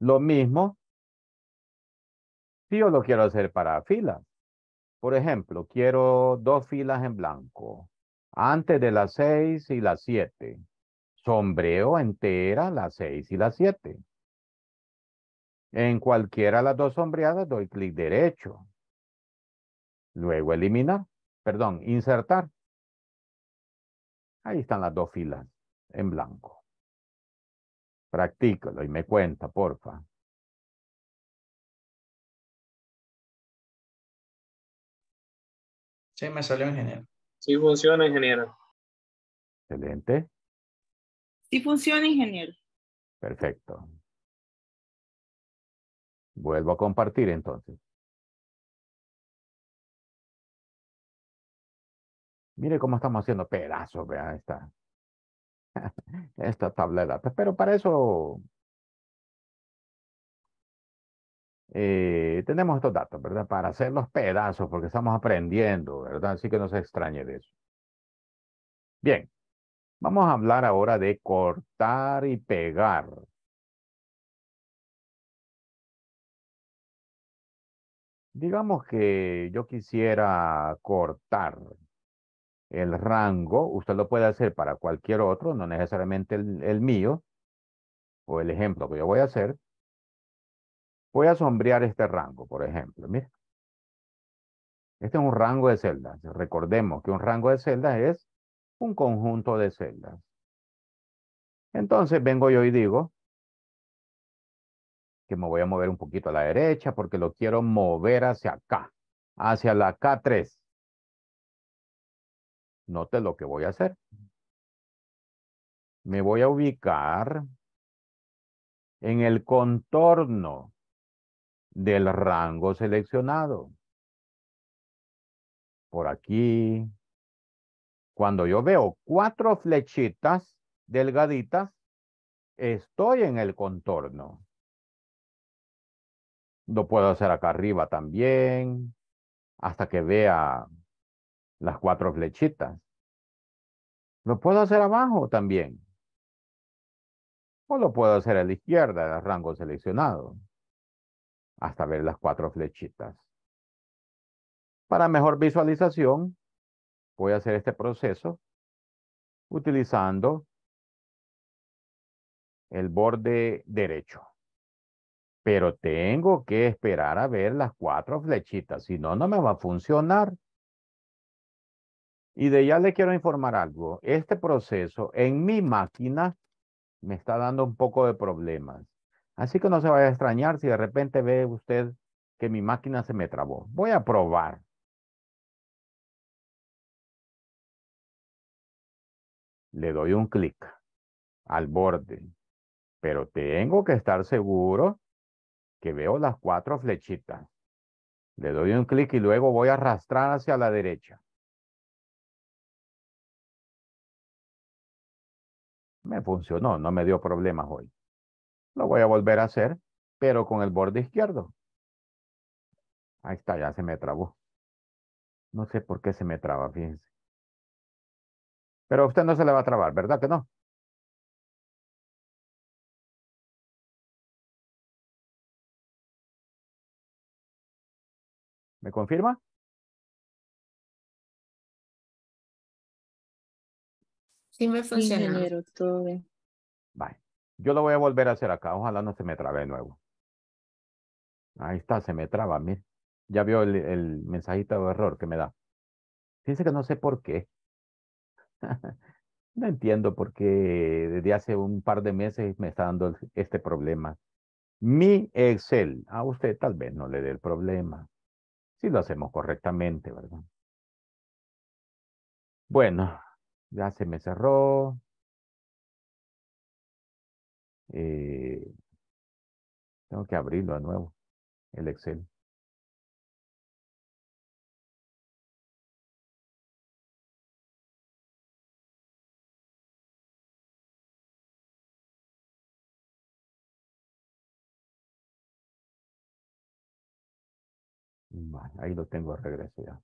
Speaker 1: Lo mismo
Speaker 2: si yo lo quiero hacer para filas. Por ejemplo, quiero dos filas en blanco, antes de las seis y las siete. Sombreo entera las seis y las siete. En cualquiera de las dos sombreadas doy clic derecho. Luego eliminar, perdón, insertar.
Speaker 1: Ahí están las dos filas en blanco. Practícalo y me cuenta, porfa. Sí, me salió ingeniero. Sí funciona, ingeniero. Excelente. Sí funciona, ingeniero. Perfecto. Vuelvo a compartir entonces. Mire cómo estamos haciendo pedazos, vea, esta, esta tabla de datos. Pero para eso eh,
Speaker 2: tenemos estos datos, ¿verdad? Para hacer los pedazos, porque estamos aprendiendo, ¿verdad? Así que no se extrañe de eso.
Speaker 1: Bien, vamos a hablar ahora de cortar y pegar. Digamos que yo quisiera cortar
Speaker 2: el rango, usted lo puede hacer para cualquier otro, no necesariamente el, mío, o el ejemplo que yo voy a hacer. Voy a sombrear este rango, por ejemplo, Este es un rango de celdas. Recordemos que un rango de celdas es un conjunto de celdas. Entonces vengo yo y digo, me voy a mover un poquito a la derecha porque lo quiero mover hacia acá, hacia la K3. Note lo que voy a hacer. Me voy a ubicar en el contorno del rango seleccionado. Por aquí. Cuando yo veo cuatro flechitas delgaditas, estoy en el contorno. Lo puedo hacer acá arriba también, hasta que vea las cuatro flechitas. Lo puedo hacer abajo también. O lo puedo hacer a la izquierda, del rango seleccionado, hasta ver las cuatro flechitas. Para mejor visualización, voy a hacer este proceso utilizando el borde derecho pero tengo que esperar a ver las cuatro flechitas, si no, no me va a funcionar. Y de ya le quiero informar algo. Este proceso en mi máquina me está dando un poco de problemas. Así que no se vaya a extrañar si de repente ve usted que
Speaker 1: mi máquina se me trabó. Voy a probar. Le doy un clic al borde,
Speaker 2: pero tengo que estar seguro que veo las cuatro flechitas.
Speaker 1: Le doy un clic y luego voy a arrastrar hacia la derecha. Me funcionó, no me dio problemas hoy. Lo voy a volver a hacer, pero con el borde izquierdo. Ahí está, ya se me trabó. No sé por qué se me traba, fíjense. Pero a usted no se le va a trabar, ¿verdad que no? ¿Me confirma? Sí me funciona. pero todo bien.
Speaker 2: Yo lo voy a volver a hacer acá. Ojalá no se me trabe de nuevo. Ahí está, se me traba. Ya vio el, el mensajito de error que me da. Fíjense que no sé por qué. no entiendo por qué desde hace un par de meses me está dando este problema. Mi Excel. A ah, usted tal vez no le dé el
Speaker 1: problema si lo hacemos correctamente, ¿verdad? Bueno, ya se me cerró. Eh, tengo que abrirlo de nuevo, el Excel. ahí lo tengo regreso ya.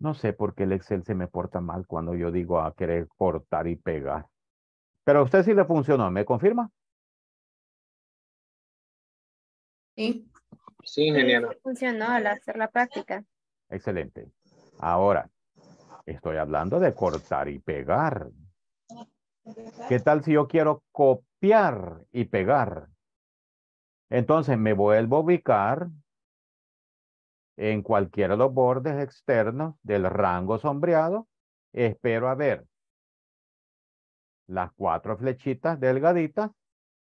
Speaker 2: No sé por qué el Excel se me porta mal cuando yo digo a querer cortar y pegar. Pero a usted sí le funcionó, ¿me confirma?
Speaker 1: Sí. Sí, genial. Funcionó al hacer la práctica.
Speaker 2: Excelente. Ahora, estoy hablando de cortar y pegar. ¿Qué tal si yo quiero copiar y pegar? Entonces me vuelvo a ubicar en cualquiera de los bordes externos del rango sombreado. Espero a ver las cuatro flechitas delgaditas,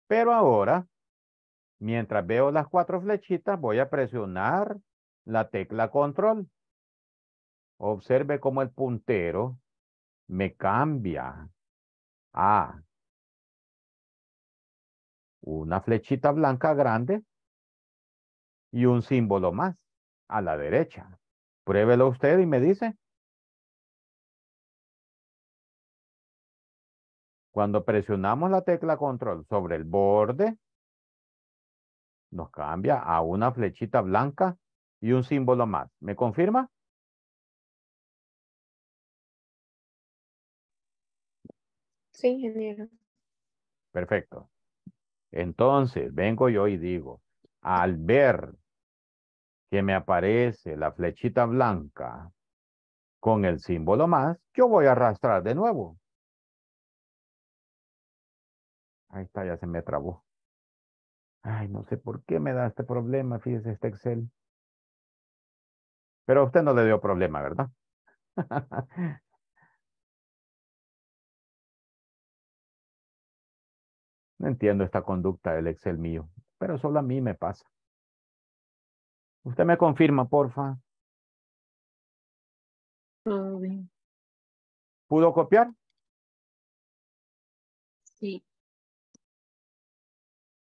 Speaker 2: pero ahora, mientras veo las cuatro flechitas, voy a presionar la tecla control. Observe cómo el puntero me cambia a una flechita blanca grande y un símbolo más a la derecha.
Speaker 1: Pruébelo usted y me dice. Cuando presionamos la tecla control sobre el borde, nos cambia a una flechita blanca y un símbolo más. ¿Me confirma? Sí, ingeniero. Perfecto. Entonces,
Speaker 2: vengo yo y digo, al ver que me aparece la flechita blanca con el símbolo más, yo voy a arrastrar de nuevo.
Speaker 1: Ahí está, ya se me trabó. Ay, no sé por qué me da este problema, fíjese este Excel. Pero a usted no le dio problema, ¿verdad? No entiendo esta conducta del Excel mío, pero solo a mí me pasa. Usted me confirma, porfa. Todo ¿Pudo copiar? Sí.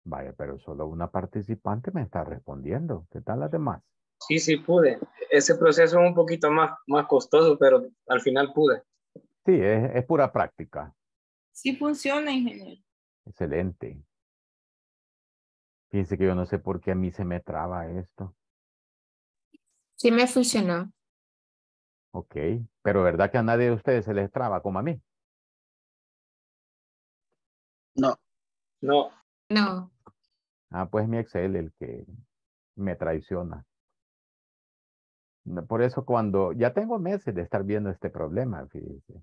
Speaker 1: Vaya, pero solo una participante me está respondiendo. ¿Qué tal las demás? Sí, sí pude. Ese proceso es un poquito más, más costoso, pero al final pude.
Speaker 2: Sí, es, es pura práctica.
Speaker 1: Sí funciona, ingeniero.
Speaker 2: Excelente. Fíjense que yo no sé por qué a mí se me traba esto.
Speaker 1: Sí me funcionó.
Speaker 2: Ok, pero ¿verdad que a nadie de ustedes se les traba como a mí?
Speaker 1: No. No. No. Ah, pues mi Excel el que me traiciona.
Speaker 2: Por eso cuando ya tengo meses de estar viendo este problema, fíjense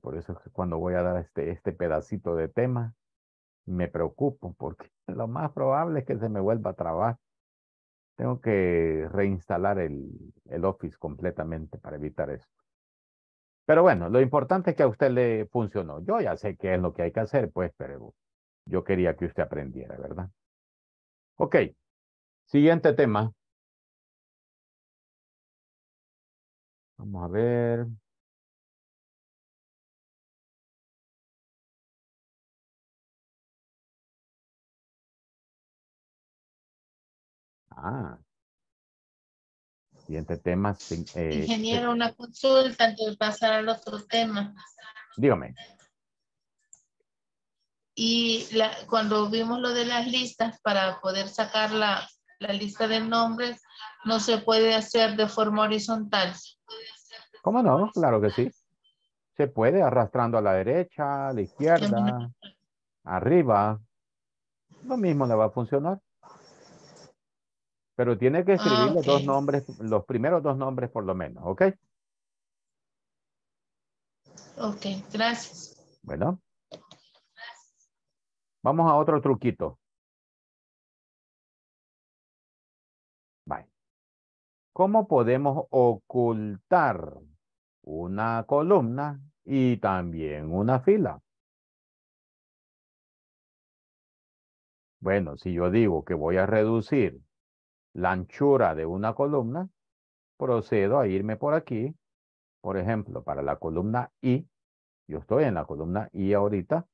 Speaker 2: por eso que cuando voy a dar este, este pedacito de tema, me preocupo porque lo más probable es que se me vuelva a trabajar. Tengo que reinstalar el, el Office completamente para evitar esto. Pero bueno, lo importante es que a usted le funcionó. Yo ya sé qué es lo que hay que hacer, pues, pero yo quería que usted
Speaker 1: aprendiera, ¿verdad? Ok, siguiente tema. Vamos a ver. Ah. Siguiente tema. Eh, Ingeniero, una consulta antes de pasar al otro tema. Dígame. Y cuando vimos lo de las listas, para poder sacar la, la lista de nombres, no se puede hacer de forma horizontal.
Speaker 2: ¿Cómo no? Claro que sí. Se puede arrastrando a la derecha, a la izquierda, arriba. Lo mismo le va a funcionar. Pero tiene que ah, escribir los dos nombres, los primeros dos nombres por lo menos, ¿ok?
Speaker 1: Ok, gracias. Bueno. Vamos a otro truquito. ¿Cómo podemos ocultar una columna
Speaker 2: y también una fila? Bueno, si yo digo que voy a reducir la anchura de una columna, procedo a irme por aquí. Por ejemplo, para la columna I,
Speaker 1: yo estoy en la columna I ahorita,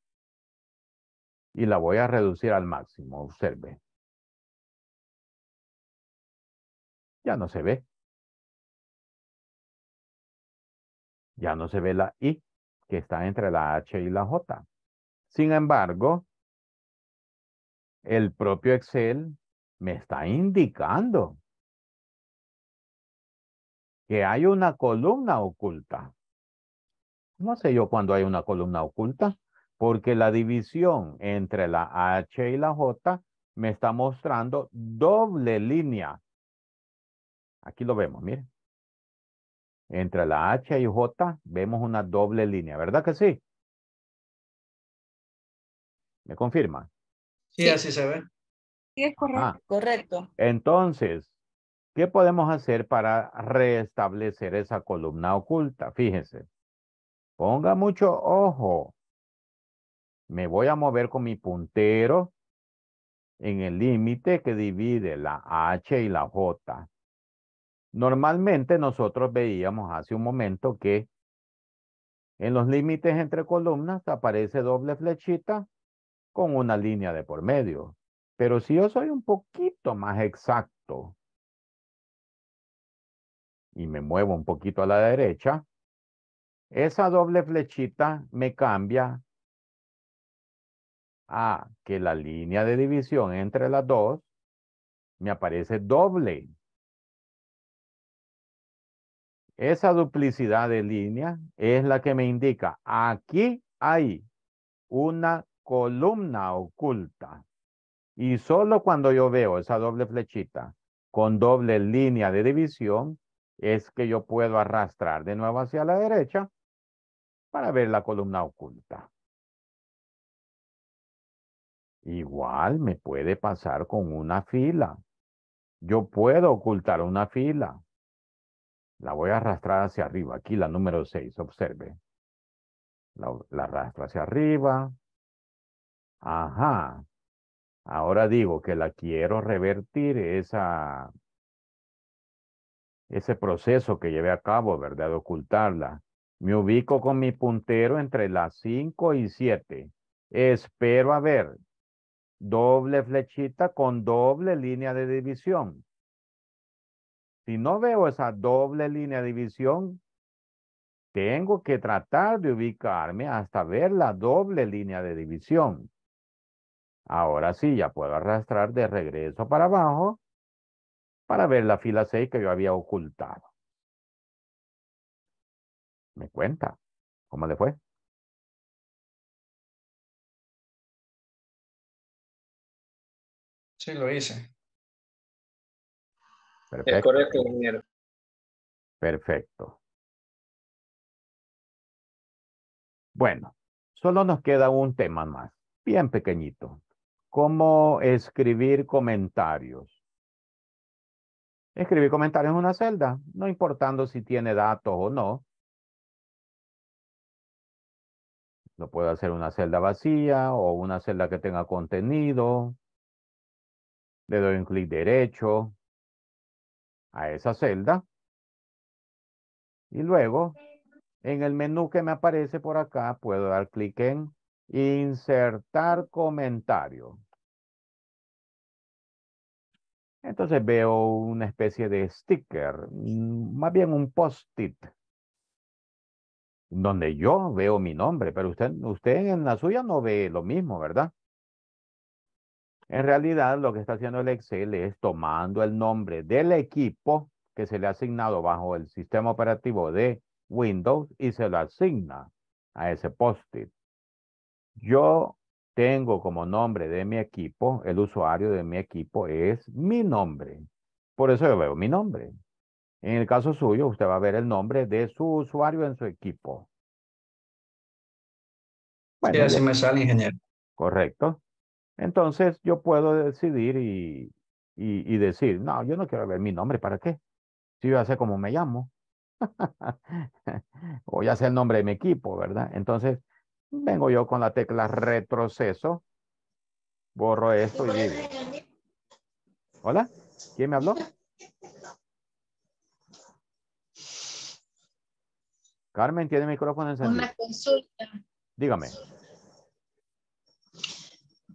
Speaker 1: y la voy a reducir al máximo, observe. Ya no se ve. Ya no se ve la I, que está entre la H y la J. Sin embargo,
Speaker 2: el propio Excel me está indicando que hay una columna oculta. No sé yo cuando hay una columna oculta, porque la división entre la H y la J me está mostrando doble línea. Aquí lo vemos, miren. Entre la H y J vemos una doble línea, ¿verdad que sí? ¿Me confirma?
Speaker 1: Sí, así se ve es correcto. Ah. correcto.
Speaker 2: Entonces, ¿qué podemos hacer para restablecer esa columna oculta? Fíjese. Ponga mucho ojo. Me voy a mover con mi puntero en el límite que divide la H y la J. Normalmente nosotros veíamos hace un momento que en los límites entre columnas aparece doble flechita con una línea de por medio. Pero si yo soy un poquito más exacto y me muevo un poquito a la derecha, esa doble flechita me cambia a que la línea de división entre las dos me aparece doble. Esa duplicidad de línea es la que me indica aquí hay una columna oculta. Y solo cuando yo veo esa doble flechita con doble línea de división, es que yo puedo arrastrar de nuevo hacia la derecha para ver la columna oculta. Igual me puede pasar con una fila. Yo puedo ocultar una fila. La voy a arrastrar hacia arriba. Aquí la número 6, observe. La, la arrastro hacia arriba. Ajá. Ahora digo que la quiero revertir esa, ese proceso que llevé a cabo, ¿verdad? De ocultarla. Me ubico con mi puntero entre las 5 y 7. Espero a ver. Doble flechita con doble línea de división. Si no veo esa doble línea de división, tengo que tratar de ubicarme hasta ver la doble línea de división. Ahora sí, ya puedo arrastrar de regreso para abajo para ver la fila 6 que yo
Speaker 1: había ocultado. Me cuenta, ¿cómo le fue? Sí, lo hice. Perfecto. Es correcto, Perfecto. Bueno, solo nos queda un tema más, bien pequeñito
Speaker 2: cómo escribir comentarios. Escribir comentarios en una celda, no importando si tiene datos o no. Lo puedo hacer una celda vacía o una celda que tenga contenido. Le doy un clic derecho a esa celda. Y luego, en el menú que me aparece por acá, puedo dar clic en Insertar comentario. Entonces veo una especie de sticker, mm, más bien un post-it, donde yo veo mi nombre, pero usted, en la suya no ve lo mismo, ¿verdad? En realidad lo que está haciendo el Excel es tomando el nombre del equipo que se le ha asignado bajo el sistema operativo de Windows y se lo asigna a ese post-it. Yo tengo como nombre de mi equipo, el usuario de mi equipo es mi nombre. Por eso yo veo mi nombre. En el caso suyo, usted va a ver el nombre de su usuario en su equipo. Bueno, así me sale, ingeniero. Correcto. Entonces, yo puedo decidir y, y, decir, no, yo no quiero ver mi nombre, ¿para qué? Si yo sé cómo me llamo. o ya sé el nombre de mi equipo, ¿verdad? Entonces, Vengo yo con la tecla retroceso. Borro esto y Hola, ¿quién me habló? Carmen, ¿tiene micrófono encendido? Una
Speaker 1: consulta. Dígame.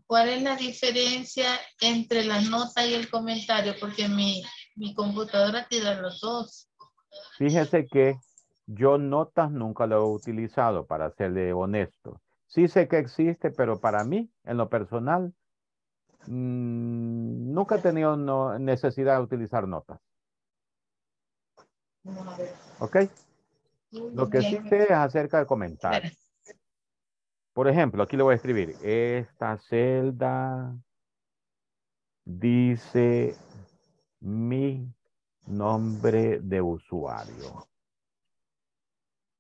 Speaker 1: ¿Cuál es la diferencia entre la nota y el comentario? Porque mi, mi computadora tira los dos.
Speaker 2: Fíjese que yo notas nunca lo he utilizado, para serle honesto. Sí sé que existe, pero para mí, en lo personal, mm, nunca he tenido necesidad de utilizar notas. ¿Ok?
Speaker 1: Lo que sí sé es
Speaker 2: acerca de comentar. Por ejemplo, aquí le voy a escribir. Esta celda dice mi nombre de usuario.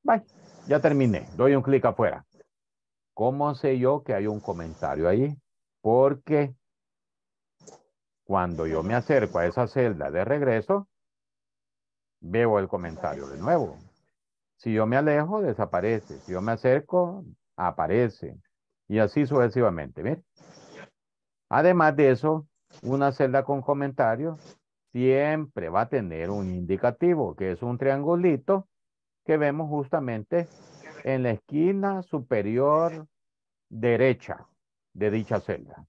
Speaker 2: Bye. Ya terminé. Doy un clic afuera. ¿Cómo sé yo que hay un comentario ahí? Porque cuando yo me acerco a esa celda de regreso, veo el comentario de nuevo. Si yo me alejo, desaparece. Si yo me acerco, aparece. Y así sucesivamente. Además de eso, una celda con comentario siempre va a tener un indicativo, que es un triangulito que vemos justamente en la esquina superior derecha de dicha celda.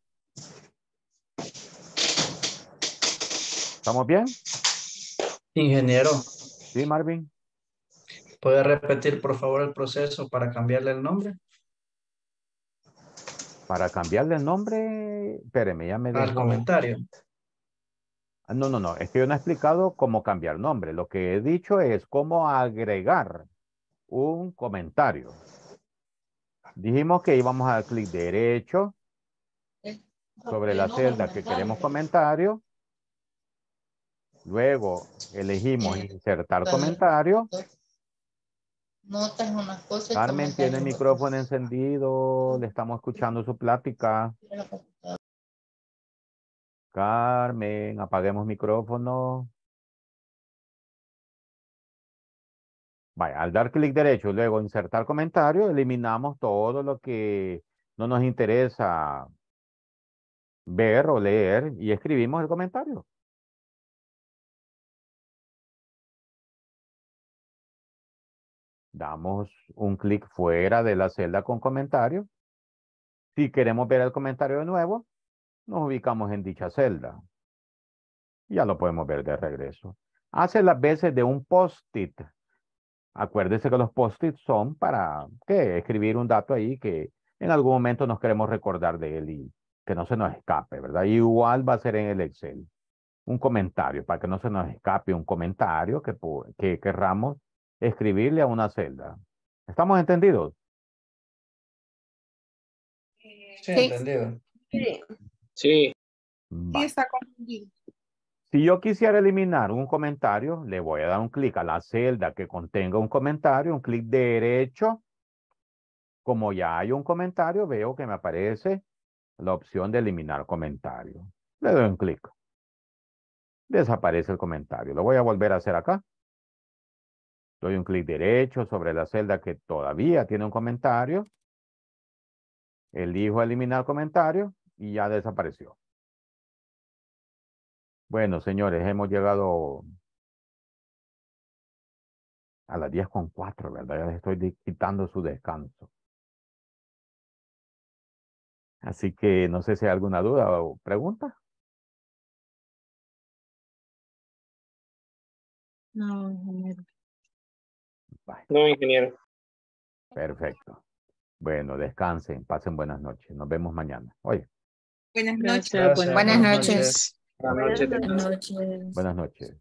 Speaker 2: ¿Estamos bien? Ingeniero. Sí, Marvin. ¿Puede repetir, por favor, el proceso para cambiarle el nombre? Para cambiarle el nombre, espéreme, ya me dijo. Al comentario. Ah, no, no, no, es que yo no he explicado cómo cambiar nombre. Lo que he dicho es cómo agregar un comentario. Dijimos que íbamos dar clic derecho sobre la celda que queremos comentario. Luego elegimos eh, insertar comentario.
Speaker 1: Notas Carmen tiene el micrófono
Speaker 2: encendido, le estamos escuchando su plática. Carmen, apaguemos micrófono. Vaya, al dar clic derecho, y luego insertar comentario, eliminamos todo lo que no nos interesa
Speaker 1: ver o leer y escribimos el comentario. Damos un clic fuera
Speaker 2: de la celda con comentario. Si queremos ver el comentario de nuevo, nos ubicamos en dicha celda. Ya lo podemos ver de regreso. Hace las veces de un post-it. Acuérdese que los post its son para ¿qué? escribir un dato ahí que en algún momento nos queremos recordar de él y que no se nos escape, ¿verdad? igual va a ser en el Excel. Un comentario, para que no se nos escape un comentario que, que querramos escribirle a una celda. ¿Estamos entendidos?
Speaker 1: Eh, sí, entendido. Sí.
Speaker 2: Si yo quisiera eliminar un comentario, le voy a dar un clic a la celda que contenga un comentario, un clic derecho. Como ya hay un comentario, veo que me aparece la opción de eliminar comentario. Le doy un clic. Desaparece el comentario. Lo voy a volver a hacer acá. Doy un clic derecho sobre la celda que todavía tiene un comentario. Elijo eliminar comentario y ya desapareció.
Speaker 1: Bueno, señores, hemos llegado a las diez con cuatro, ¿verdad? Ya les estoy quitando su descanso. Así que no sé si hay alguna duda o pregunta. No, ingeniero. No, ingeniero. Perfecto.
Speaker 2: Bueno, descansen, pasen buenas noches. Nos vemos mañana. Oye.
Speaker 1: Buenas noches. Gracias, buenas, buenas noches. noches. Buenas noches. Buenas noches.
Speaker 2: Buenas noches.